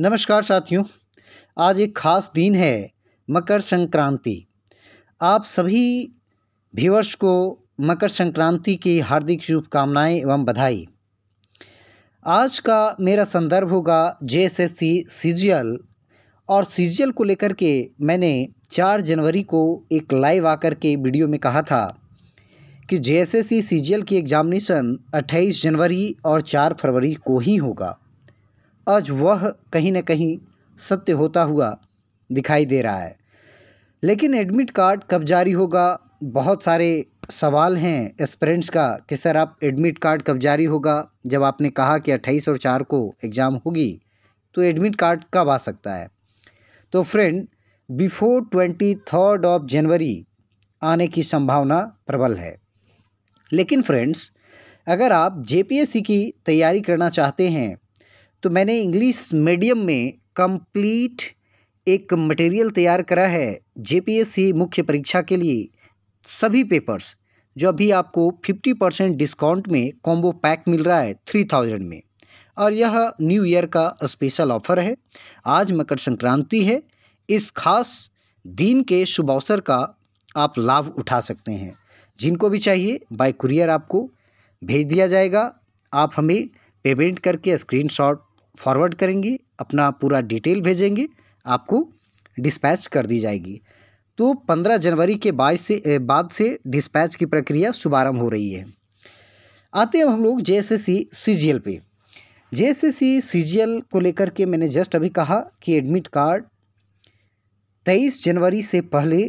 नमस्कार साथियों आज एक ख़ास दिन है मकर संक्रांति आप सभी व्यूवर्स को मकर संक्रांति की हार्दिक शुभकामनाएं एवं बधाई आज का मेरा संदर्भ होगा जे एस एस सी सीजियल और सीजियल को लेकर के मैंने चार जनवरी को एक लाइव आकर के वीडियो में कहा था कि जे एस एस सी सीजियल की एग्ज़ामिनेशन अट्ठाईस जनवरी और चार फरवरी को ही होगा आज वह कहीं ना कहीं सत्य होता हुआ दिखाई दे रहा है लेकिन एडमिट कार्ड कब जारी होगा बहुत सारे सवाल हैं एस्परेंट्स का कि सर आप एडमिट कार्ड कब जारी होगा जब आपने कहा कि अट्ठाईस और चार को एग्ज़ाम होगी तो एडमिट कार्ड कब आ सकता है तो friend before twenty third of January आने की संभावना प्रबल है लेकिन फ्रेंड्स अगर आप जेपीएससी की तैयारी करना चाहते हैं तो मैंने इंग्लिश मीडियम में कंप्लीट एक मटेरियल तैयार करा है जेपीएससी मुख्य परीक्षा के लिए सभी पेपर्स जो अभी आपको फिफ्टी परसेंट डिस्काउंट में कॉम्बो पैक मिल रहा है थ्री थाउजेंड में और यह न्यू ईयर का स्पेशल ऑफर है आज मकर संक्रांति है इस खास दिन के शुभ अवसर का आप लाभ उठा सकते हैं जिनको भी चाहिए बाय कुरियर आपको भेज दिया जाएगा आप हमें पेमेंट करके स्क्रीनशॉट फॉरवर्ड करेंगे अपना पूरा डिटेल भेजेंगे आपको डिस्पैच कर दी जाएगी तो पंद्रह जनवरी के बाद से बाद से डिस्पैच की प्रक्रिया शुभारंभ हो रही है आते हैं हम लोग J S S C C G L पे J S S C C G L को लेकर के मैंने जस्ट अभी कहा कि एडमिट कार्ड तेईस जनवरी से पहले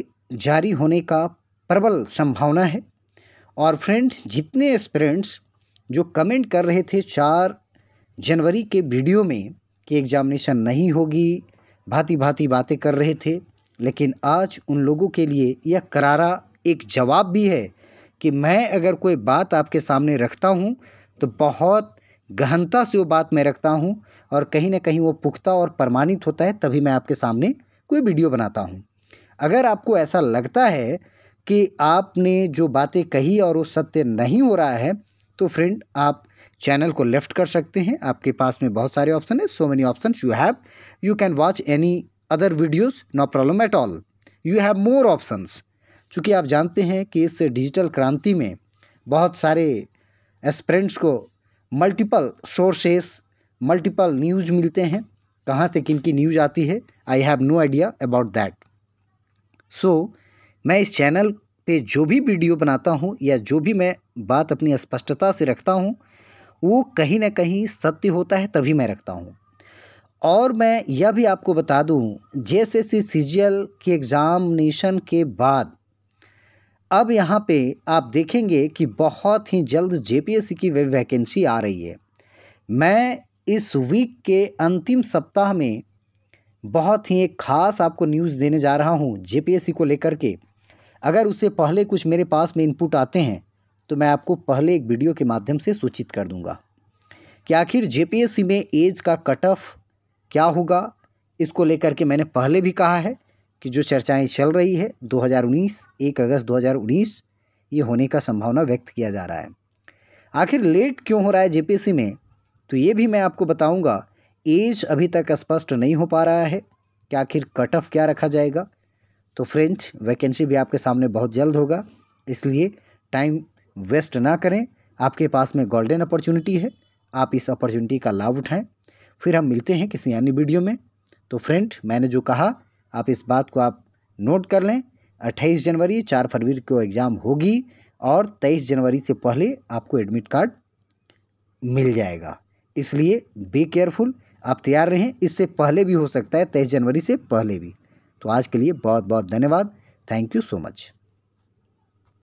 जारी होने का प्रबल संभावना है और फ्रेंड्स जितने स्पेरेंट्स जो कमेंट कर रहे थे चार जनवरी के वीडियो में कि एग्जामिनेशन नहीं होगी भांति भांति बातें कर रहे थे लेकिन आज उन लोगों के लिए यह करारा एक जवाब भी है कि मैं अगर कोई बात आपके सामने रखता हूँ तो बहुत गहनता से वो बात मैं रखता हूँ और कहीं ना कहीं वो पुख्ता और प्रमाणित होता है तभी मैं आपके सामने कोई वीडियो बनाता हूँ अगर आपको ऐसा लगता है कि आपने जो बातें कही और वो सत्य नहीं हो रहा है तो फ्रेंड आप चैनल को लेफ्ट कर सकते हैं आपके पास में बहुत सारे ऑप्शन है so many option you have you can watch any other videos no problem at all you have more options चूँकि आप जानते हैं कि इस डिजिटल क्रांति में बहुत सारे एस्परेंट्स को मल्टीपल सोर्सेस मल्टीपल न्यूज मिलते हैं कहाँ से किन की न्यूज आती है I have no idea about that so मैं इस चैनल पे जो भी वीडियो बनाता हूँ या जो भी मैं बात अपनी स्पष्टता से रखता हूँ वो कहीं ना कहीं सत्य होता है तभी मैं रखता हूँ और मैं यह भी आपको बता दूँ जैसे सी सी के एग्ज़ामिनेशन के बाद अब यहाँ पे आप देखेंगे कि बहुत ही जल्द जेपीएससी की वेब वैकेंसी आ रही है मैं इस वीक के अंतिम सप्ताह में बहुत ही एक ख़ास आपको न्यूज़ देने जा रहा हूँ जेपीएससी को लेकर के अगर उससे पहले कुछ मेरे पास में इनपुट आते हैं तो मैं आपको पहले एक वीडियो के माध्यम से सूचित कर दूंगा कि आखिर जेपीएससी में एज का कट ऑफ क्या होगा इसको लेकर के मैंने पहले भी कहा है कि जो चर्चाएं चल रही है 2019 1 अगस्त 2019 ये होने का संभावना व्यक्त किया जा रहा है आखिर लेट क्यों हो रहा है जे में तो ये भी मैं आपको बताऊँगा एज अभी तक स्पष्ट नहीं हो पा रहा है कि आखिर कट ऑफ क्या रखा जाएगा तो फ्रेंच वैकेंसी भी आपके सामने बहुत जल्द होगा इसलिए टाइम वेस्ट ना करें आपके पास में गोल्डन अपॉर्चुनिटी है आप इस अपॉर्चुनिटी का लाभ उठाएं फिर हम मिलते हैं किसी अन्य वीडियो में तो फ्रेंड मैंने जो कहा आप इस बात को आप नोट कर लें अट्ठाईस जनवरी चार फरवरी को एग्ज़ाम होगी और तेईस जनवरी से पहले आपको एडमिट कार्ड मिल जाएगा इसलिए बी केयरफुल आप तैयार रहें इससे पहले भी हो सकता है तेईस जनवरी से पहले भी तो आज के लिए बहुत बहुत धन्यवाद थैंक यू सो मच